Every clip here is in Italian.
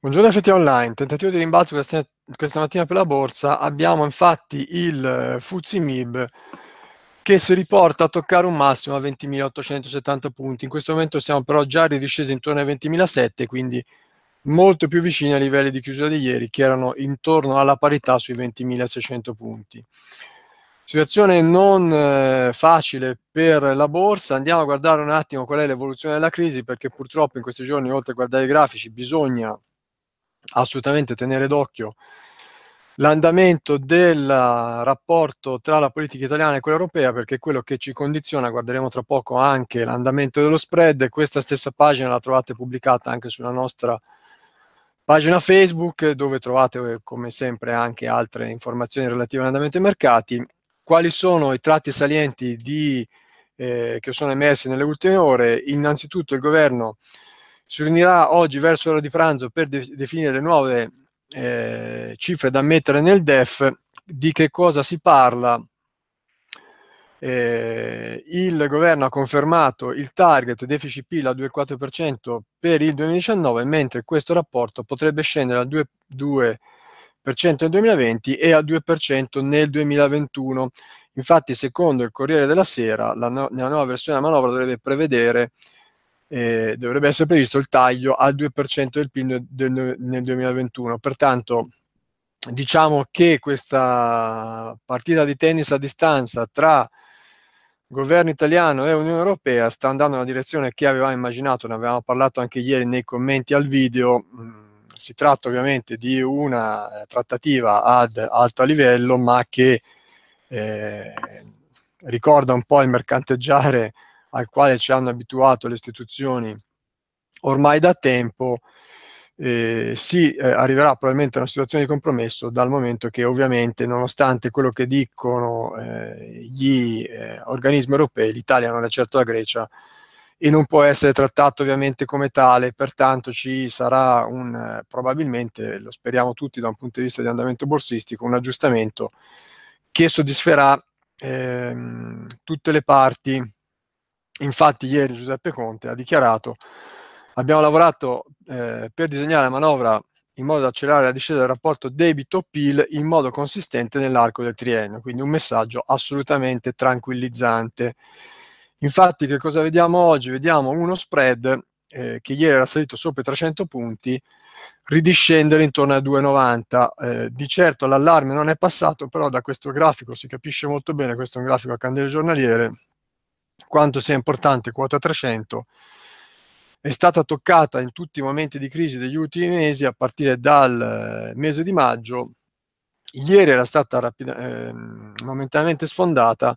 Buongiorno FT Online, tentativo di rimbalzo questa, mattina per la borsa. Abbiamo infatti il eh, Fuzzi MIB che si riporta a toccare un massimo a 20.870 punti. In questo momento siamo però già ridiscesi intorno ai 20.700, quindi molto più vicini ai livelli di chiusura di ieri che erano intorno alla parità sui 20.600 punti. Situazione non eh, facile per la borsa, andiamo a guardare un attimo qual è l'evoluzione della crisi perché purtroppo in questi giorni oltre a guardare i grafici bisogna assolutamente tenere d'occhio l'andamento del rapporto tra la politica italiana e quella europea perché è quello che ci condiziona, guarderemo tra poco anche l'andamento dello spread, questa stessa pagina la trovate pubblicata anche sulla nostra pagina Facebook dove trovate eh, come sempre anche altre informazioni relative all'andamento dei mercati, quali sono i tratti salienti di, eh, che sono emersi nelle ultime ore, innanzitutto il governo si riunirà oggi verso l'ora di pranzo per de- definire le nuove eh, cifre da mettere nel DEF, di che cosa si parla. Eh, il governo ha confermato il target deficit PIL al 2,4% per il 2019, mentre questo rapporto potrebbe scendere al 2,2% nel 2020 e al 2% nel 2021. Infatti, secondo il Corriere della Sera, la no- nella nuova versione della manovra dovrebbe prevedere eh, dovrebbe essere previsto il taglio al 2% del PIL nel, 2021. Pertanto diciamo che questa partita di tennis a distanza tra governo italiano e Unione Europea sta andando nella direzione che avevamo immaginato, ne avevamo parlato anche ieri nei commenti al video. Mm, si tratta ovviamente di una eh, trattativa ad alto livello, ma che eh, ricorda un po' il mercanteggiare al quale ci hanno abituato le istituzioni ormai da tempo, eh, si eh, arriverà probabilmente a una situazione di compromesso dal momento che ovviamente nonostante quello che dicono eh, gli eh, organismi europei l'Italia non è certo la Grecia e non può essere trattato ovviamente come tale pertanto ci sarà un eh, probabilmente lo speriamo tutti da un punto di vista di andamento borsistico un aggiustamento che soddisferà ehm, tutte le parti Infatti ieri Giuseppe Conte ha dichiarato abbiamo lavorato eh, per disegnare la manovra in modo da accelerare la discesa del rapporto debito-PIL in modo consistente nell'arco del triennio, quindi un messaggio assolutamente tranquillizzante. Infatti che cosa vediamo oggi? Vediamo uno spread eh, che ieri era salito sopra i 300 punti, ridiscendere intorno ai 2,90. Eh, di certo l'allarme non è passato, però da questo grafico si capisce molto bene, questo è un grafico a candele giornaliere, quanto sia importante quota 300, è stata toccata in tutti i momenti di crisi degli ultimi mesi a partire dal eh, mese di maggio. Ieri era stata rapida, eh, momentaneamente sfondata.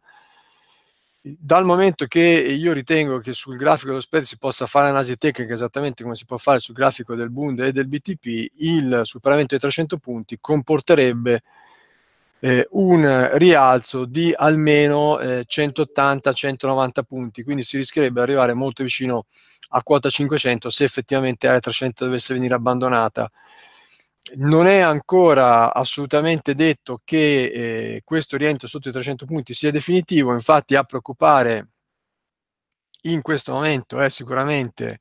Dal momento che io ritengo che sul grafico dello spread si possa fare analisi tecnica esattamente come si può fare sul grafico del Bund e del BTP, il superamento dei 300 punti comporterebbe eh, un rialzo di almeno eh, 180-190 punti, quindi si rischierebbe di arrivare molto vicino a quota 500 se effettivamente area 300 dovesse venire abbandonata. Non è ancora assolutamente detto che eh, questo rientro sotto i 300 punti sia definitivo, infatti a preoccupare in questo momento è sicuramente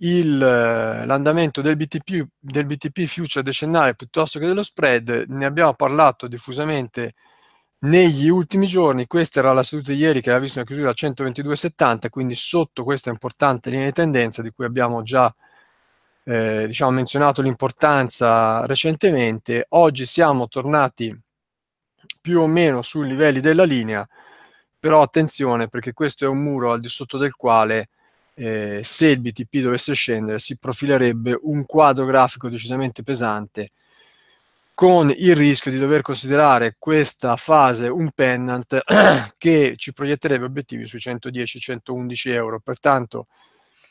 il, eh, l'andamento del BTP, del BTP future decennale piuttosto che dello spread, ne abbiamo parlato diffusamente negli ultimi giorni, questa era la seduta di ieri che aveva visto una chiusura a 122,70, quindi sotto questa importante linea di tendenza di cui abbiamo già eh, diciamo, menzionato l'importanza recentemente, oggi siamo tornati più o meno sui livelli della linea, però attenzione perché questo è un muro al di sotto del quale eh, se il BTP dovesse scendere si profilerebbe un quadro grafico decisamente pesante con il rischio di dover considerare questa fase un pennant che ci proietterebbe obiettivi sui 110-111 euro. Pertanto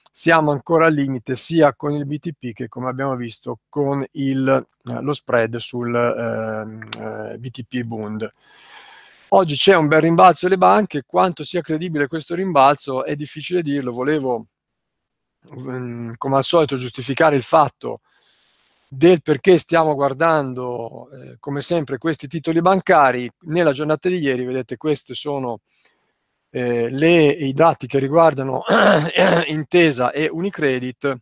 siamo ancora al limite sia con il BTP che come abbiamo visto con il, eh, lo spread sul ehm, eh, BTP Bund. Oggi c'è un bel rimbalzo delle banche, quanto sia credibile questo rimbalzo è difficile dirlo, volevo mm, come al solito giustificare il fatto del perché stiamo guardando eh, come sempre questi titoli bancari nella giornata di ieri vedete questi sono eh, le, i dati che riguardano Intesa e Unicredit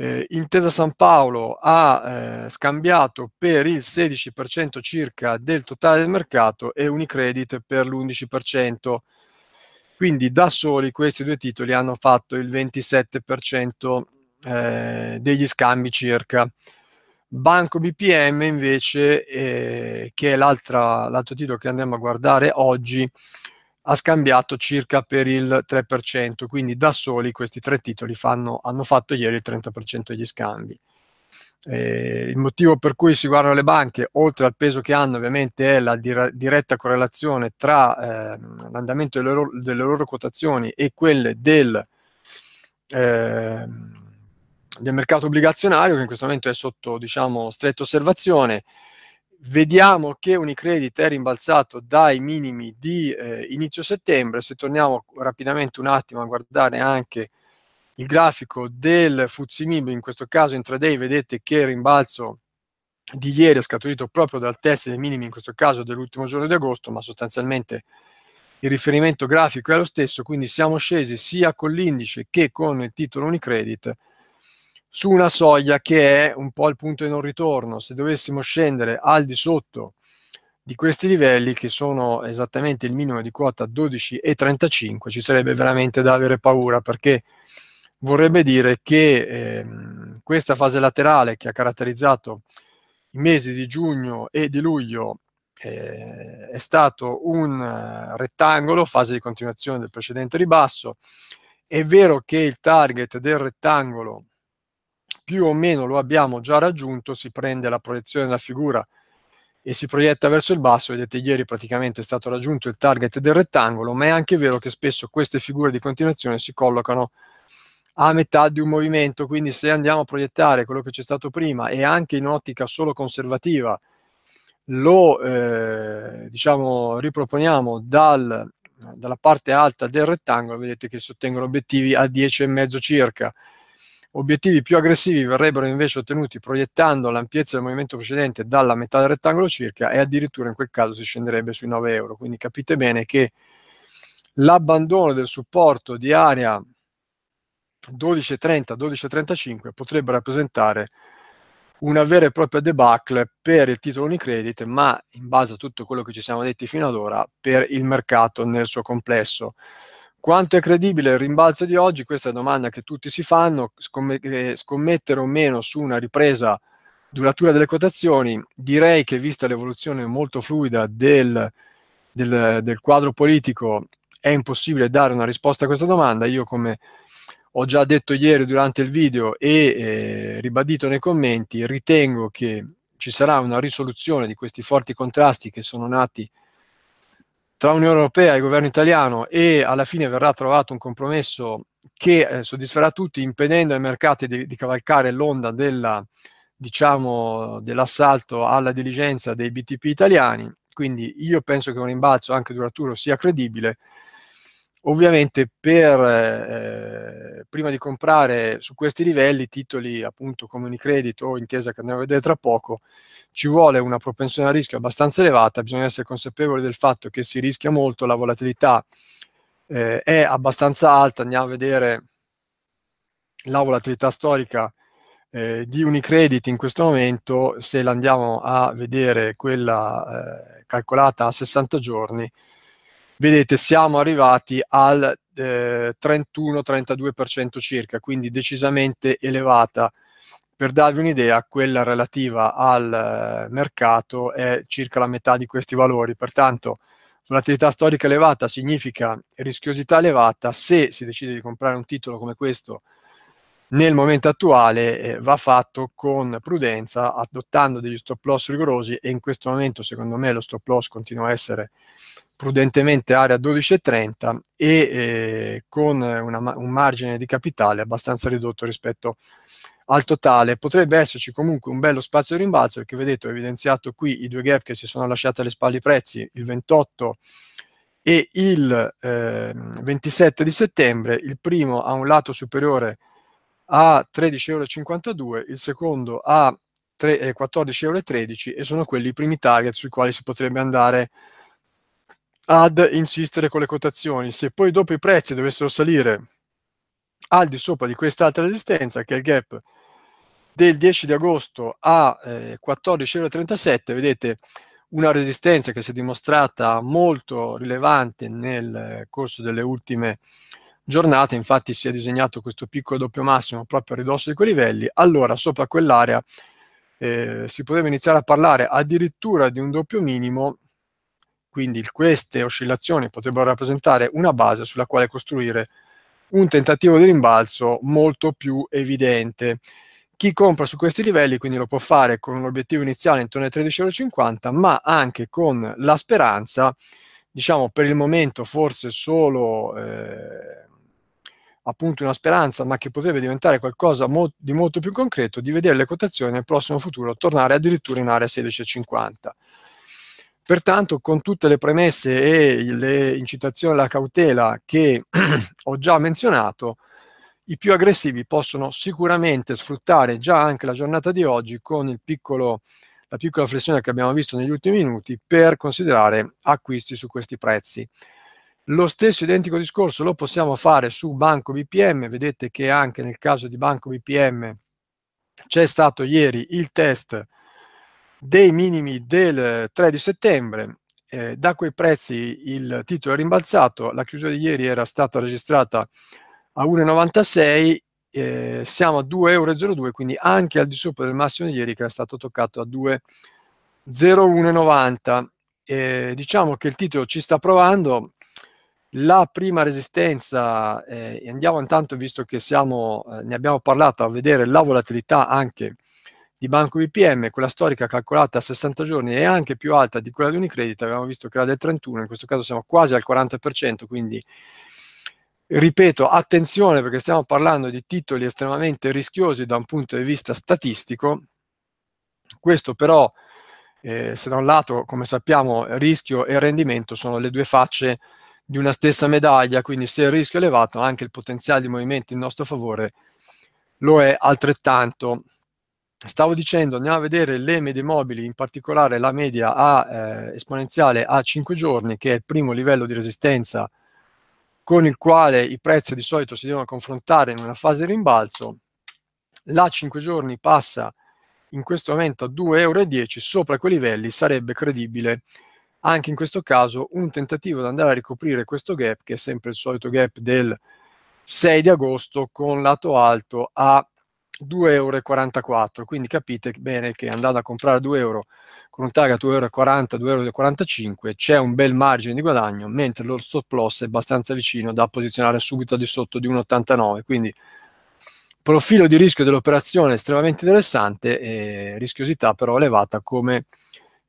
eh, Intesa San Paolo ha eh, scambiato per il 16% circa del totale del mercato e Unicredit per l'11%. Quindi da soli questi due titoli hanno fatto il 27% eh, degli scambi circa. Banco BPM invece, eh, che è l'altro titolo che andiamo a guardare oggi, ha scambiato circa per il 3%, quindi da soli questi tre titoli fanno, hanno fatto ieri il 30% degli scambi. Eh, il motivo per cui si guardano le banche, oltre al peso che hanno, ovviamente è la dire- diretta correlazione tra eh, l'andamento delle loro, delle loro, quotazioni e quelle del, eh, del mercato obbligazionario, che in questo momento è sotto diciamo, stretta osservazione vediamo che Unicredit è rimbalzato dai minimi di eh, inizio settembre, se torniamo rapidamente un attimo a guardare anche il grafico del Fuzimib, in questo caso intraday, vedete che il rimbalzo di ieri è scaturito proprio dal test dei minimi, in questo caso dell'ultimo giorno di agosto, ma sostanzialmente il riferimento grafico è lo stesso, quindi siamo scesi sia con l'indice che con il titolo Unicredit su una soglia che è un po' il punto di non ritorno. Se dovessimo scendere al di sotto di questi livelli, che sono esattamente il minimo di quota 12 e 35, ci sarebbe veramente da avere paura perché vorrebbe dire che eh, questa fase laterale che ha caratterizzato i mesi di giugno e di luglio eh, è stato un eh, rettangolo, fase di continuazione del precedente ribasso. È vero che il target del rettangolo più o meno lo abbiamo già raggiunto, si prende la proiezione della figura e si proietta verso il basso, vedete ieri praticamente è stato raggiunto il target del rettangolo, ma è anche vero che spesso queste figure di continuazione si collocano a metà di un movimento, quindi se andiamo a proiettare quello che c'è stato prima e anche in ottica solo conservativa lo eh, diciamo, riproponiamo dal, dalla parte alta del rettangolo, vedete che si ottengono obiettivi a 10,5 circa, Obiettivi più aggressivi verrebbero invece ottenuti proiettando l'ampiezza del movimento precedente dalla metà del rettangolo circa e addirittura in quel caso si scenderebbe sui 9 euro. Quindi capite bene che l'abbandono del supporto di area 12.30-12.35 potrebbe rappresentare una vera e propria debacle per il titolo Unicredit, ma in base a tutto quello che ci siamo detti fino ad ora, per il mercato nel suo complesso. Quanto è credibile il rimbalzo di oggi? Questa è una domanda che tutti si fanno, scomm- scommettere o meno su una ripresa duratura delle quotazioni. Direi che vista l'evoluzione molto fluida del, del, del quadro politico è impossibile dare una risposta a questa domanda. Io come ho già detto ieri durante il video e eh, ribadito nei commenti, ritengo che ci sarà una risoluzione di questi forti contrasti che sono nati tra Unione Europea e governo italiano e alla fine verrà trovato un compromesso che eh, soddisferà tutti impedendo ai mercati di, di cavalcare l'onda della, diciamo, dell'assalto alla diligenza dei BTP italiani. Quindi io penso che un rimbalzo anche duraturo sia credibile Ovviamente per, eh, prima di comprare su questi livelli titoli appunto come Unicredit o Intesa che andremo a vedere tra poco, ci vuole una propensione a rischio abbastanza elevata, bisogna essere consapevoli del fatto che si rischia molto, la volatilità eh, è abbastanza alta, andiamo a vedere la volatilità storica eh, di Unicredit in questo momento, se la andiamo a vedere quella eh, calcolata a 60 giorni, Vedete, siamo arrivati al eh, 31-32% circa, quindi decisamente elevata. Per darvi un'idea, quella relativa al eh, mercato è circa la metà di questi valori, pertanto volatilità storica elevata significa rischiosità elevata, se si decide di comprare un titolo come questo nel momento attuale eh, va fatto con prudenza, adottando degli stop loss rigorosi e in questo momento secondo me lo stop loss continua a essere prudentemente area 12,30 e eh, con una, un margine di capitale abbastanza ridotto rispetto al totale. Potrebbe esserci comunque un bello spazio di rimbalzo perché vedete ho evidenziato qui i due gap che si sono lasciati alle spalle i prezzi, il 28 e il eh, 27 di settembre, il primo ha un lato superiore a 13,52 euro, il secondo a 14,13 euro e sono quelli i primi target sui quali si potrebbe andare ad insistere con le quotazioni. Se poi dopo i prezzi dovessero salire al di sopra di quest'altra resistenza, che è il gap del 10 di agosto a eh, 14,37 euro, vedete una resistenza che si è dimostrata molto rilevante nel corso delle ultime giornata, infatti si è disegnato questo piccolo doppio massimo proprio a ridosso di quei livelli, allora sopra quell'area eh, si poteva iniziare a parlare addirittura di un doppio minimo, quindi queste oscillazioni potrebbero rappresentare una base sulla quale costruire un tentativo di rimbalzo molto più evidente. Chi compra su questi livelli quindi lo può fare con un obiettivo iniziale intorno ai 13,50 ma anche con la speranza, diciamo per il momento forse solo eh, appunto una speranza, ma che potrebbe diventare qualcosa mo- di molto più concreto, di vedere le quotazioni nel prossimo futuro tornare addirittura in area 16,50. Pertanto, con tutte le premesse e le incitazioni alla cautela che ho già menzionato, i più aggressivi possono sicuramente sfruttare già anche la giornata di oggi con piccolo, la piccola flessione che abbiamo visto negli ultimi minuti per considerare acquisti su questi prezzi. Lo stesso identico discorso lo possiamo fare su Banco BPM, vedete che anche nel caso di Banco BPM c'è stato ieri il test dei minimi del 3 di settembre, eh, da quei prezzi il titolo è rimbalzato, la chiusura di ieri era stata registrata a 1,96, eh, siamo a 2,02 euro, quindi anche al di sopra del massimo di ieri che era stato toccato a 2,0190. Eh, diciamo che il titolo ci sta provando, la prima resistenza, eh, andiamo intanto, visto che siamo, eh, ne abbiamo parlato, a vedere la volatilità anche di Banco BPM, quella storica calcolata a 60 giorni è anche più alta di quella di Unicredit, abbiamo visto che era del 31, in questo caso siamo quasi al 40%, quindi ripeto, attenzione perché stiamo parlando di titoli estremamente rischiosi da un punto di vista statistico, questo però, eh, se da un lato, come sappiamo, rischio e rendimento sono le due facce di una stessa medaglia, quindi se il rischio è elevato anche il potenziale di movimento in nostro favore lo è altrettanto. Stavo dicendo, andiamo a vedere le medie mobili, in particolare la media a, eh, esponenziale a 5 giorni, che è il primo livello di resistenza con il quale i prezzi di solito si devono confrontare in una fase di rimbalzo. La 5 giorni passa in questo momento a 2,10 euro, sopra quei livelli sarebbe credibile anche in questo caso un tentativo di andare a ricoprire questo gap, che è sempre il solito gap del 6 di agosto con lato alto a 2,44 euro. Quindi capite bene che andando a comprare 2 euro con un tag a 2,40 euro, 2,45 euro c'è un bel margine di guadagno, mentre lo stop loss è abbastanza vicino da posizionare subito di sotto di 1,89. Quindi profilo di rischio dell'operazione estremamente interessante, e rischiosità però elevata come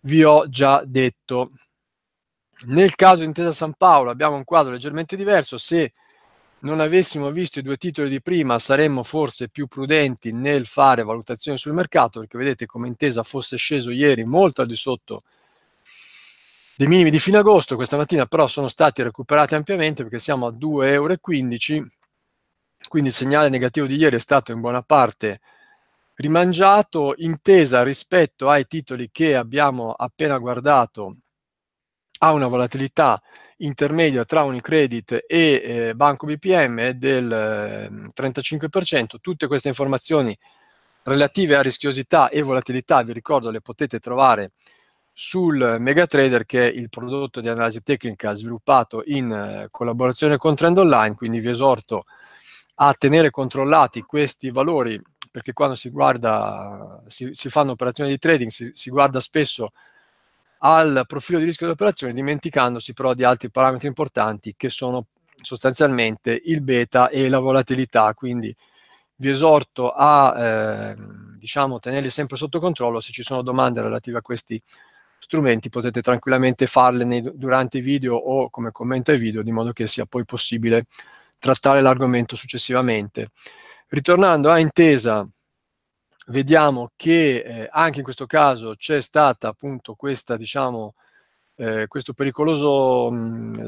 vi ho già detto. Nel caso Intesa San Paolo abbiamo un quadro leggermente diverso, se non avessimo visto i due titoli di prima saremmo forse più prudenti nel fare valutazioni sul mercato, perché vedete come Intesa fosse sceso ieri molto al di sotto dei minimi di fine agosto, questa mattina però sono stati recuperati ampiamente perché siamo a 2,15 euro, quindi il segnale negativo di ieri è stato in buona parte rimangiato intesa rispetto ai titoli che abbiamo appena guardato ha una volatilità intermedia tra Unicredit e eh, Banco BPM del eh, 35%. Tutte queste informazioni relative a rischiosità e volatilità, vi ricordo, le potete trovare sul Megatrader che è il prodotto di analisi tecnica sviluppato in eh, collaborazione con Trend Online, quindi vi esorto a tenere controllati questi valori perché quando si guarda, si, si fanno operazioni di trading, si, si guarda spesso al profilo di rischio dell'operazione, dimenticandosi però di altri parametri importanti che sono sostanzialmente il beta e la volatilità. Quindi vi esorto a eh, diciamo, tenerli sempre sotto controllo. Se ci sono domande relative a questi strumenti, potete tranquillamente farle nei, durante i video o come commento ai video, di modo che sia poi possibile trattare l'argomento successivamente. Ritornando a intesa, vediamo che eh, anche in questo caso c'è stata appunto questa, diciamo, eh, questo pericoloso mh, mm,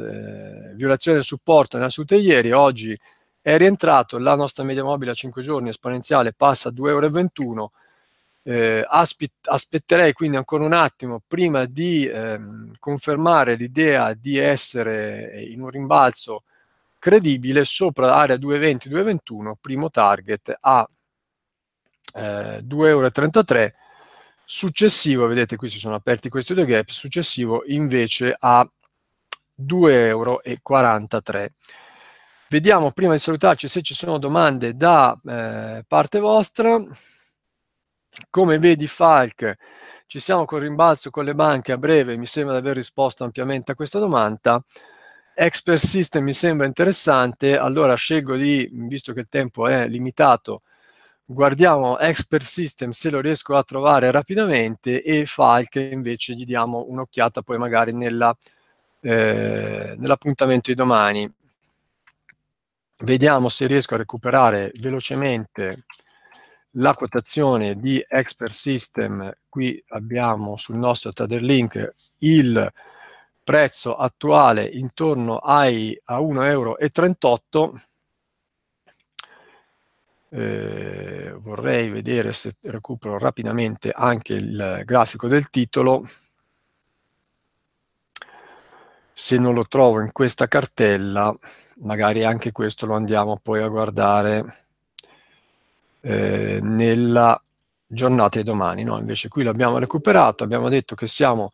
eh, violazione del supporto nella salute ieri, oggi è rientrato, la nostra media mobile a 5 giorni esponenziale passa a 2,21 euro, eh, aspetterei quindi ancora un attimo prima di ehm, confermare l'idea di essere in un rimbalzo credibile sopra l'area 220-221, primo target a eh, 2,33 euro, successivo, vedete qui si sono aperti questi due gap, successivo invece a 2,43 euro. Vediamo prima di salutarci se ci sono domande da eh, parte vostra. Come vedi Falk, ci siamo col rimbalzo con le banche a breve, mi sembra di aver risposto ampiamente a questa domanda. Expert System mi sembra interessante, allora scelgo di, visto che il tempo è limitato, guardiamo Expert System se lo riesco a trovare rapidamente e File che invece gli diamo un'occhiata poi magari nella, eh, nell'appuntamento di domani. Vediamo se riesco a recuperare velocemente la quotazione di Expert System. Qui abbiamo sul nostro Tader Link il prezzo attuale intorno ai, a 1,38 euro, eh, vorrei vedere se recupero rapidamente anche il grafico del titolo se non lo trovo in questa cartella magari anche questo lo andiamo poi a guardare eh, nella giornata di domani no? invece qui l'abbiamo recuperato abbiamo detto che siamo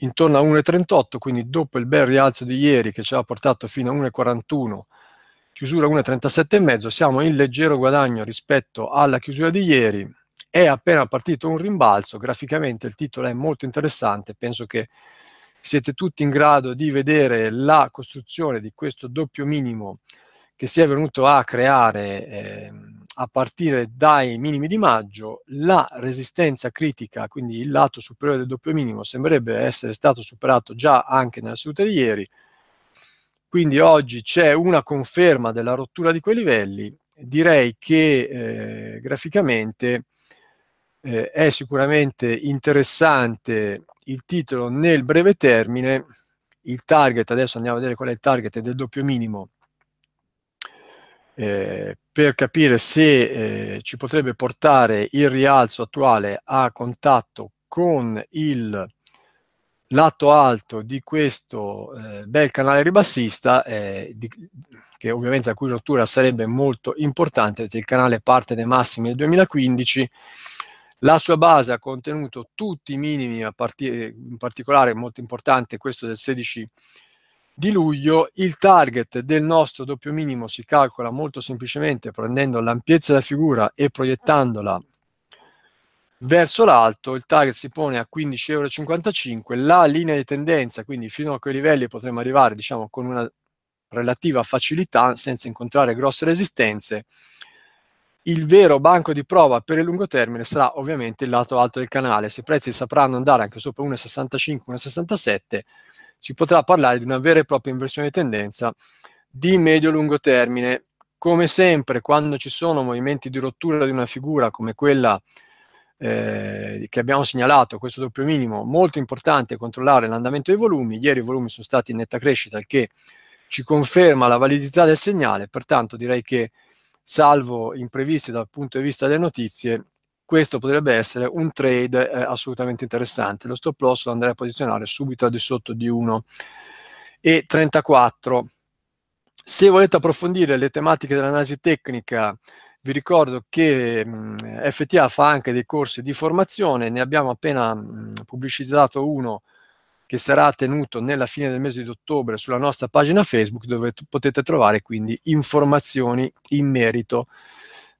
intorno a 1,38, quindi dopo il bel rialzo di ieri che ci ha portato fino a 1,41, chiusura 1,37,5, siamo in leggero guadagno rispetto alla chiusura di ieri, è appena partito un rimbalzo, graficamente il titolo è molto interessante, penso che siete tutti in grado di vedere la costruzione di questo doppio minimo che si è venuto a creare eh, a partire dai minimi di maggio la resistenza critica, quindi il lato superiore del doppio minimo, sembrerebbe essere stato superato già anche nella seduta di ieri. Quindi oggi c'è una conferma della rottura di quei livelli. Direi che eh, graficamente eh, è sicuramente interessante il titolo nel breve termine. Il target, adesso andiamo a vedere qual è il target del doppio minimo. Eh, per capire se eh, ci potrebbe portare il rialzo attuale a contatto con il lato alto di questo eh, bel canale ribassista eh, di, che ovviamente la cui rottura sarebbe molto importante perché il canale parte dai massimi del 2015 la sua base ha contenuto tutti i minimi a partire eh, in particolare molto importante questo del 16 di luglio il target del nostro doppio minimo si calcola molto semplicemente prendendo l'ampiezza della figura e proiettandola verso l'alto, il target si pone a 15,55 euro, la linea di tendenza, quindi fino a quei livelli potremo arrivare diciamo con una relativa facilità senza incontrare grosse resistenze. Il vero banco di prova per il lungo termine sarà ovviamente il lato alto del canale, se i prezzi sapranno andare anche sopra 1,65, 1,67 si potrà parlare di una vera e propria inversione di tendenza di medio-lungo termine. Come sempre, quando ci sono movimenti di rottura di una figura come quella eh, che abbiamo segnalato, questo doppio minimo, molto importante è controllare l'andamento dei volumi. Ieri i volumi sono stati in netta crescita, il che ci conferma la validità del segnale, pertanto direi che, salvo imprevisti dal punto di vista delle notizie, questo potrebbe essere un trade eh, assolutamente interessante. Lo stop loss lo andrei a posizionare subito al di sotto di 1,34. Se volete approfondire le tematiche dell'analisi tecnica, vi ricordo che mh, mm, FTA fa anche dei corsi di formazione, ne abbiamo appena mh, mm, pubblicizzato uno che sarà tenuto nella fine del mese di ottobre sulla nostra pagina Facebook dove potete trovare quindi informazioni in merito.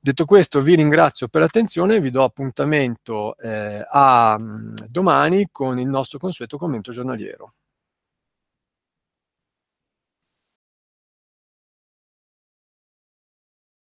Detto questo vi ringrazio per l'attenzione e vi do appuntamento eh, a mm, domani con il nostro consueto commento giornaliero.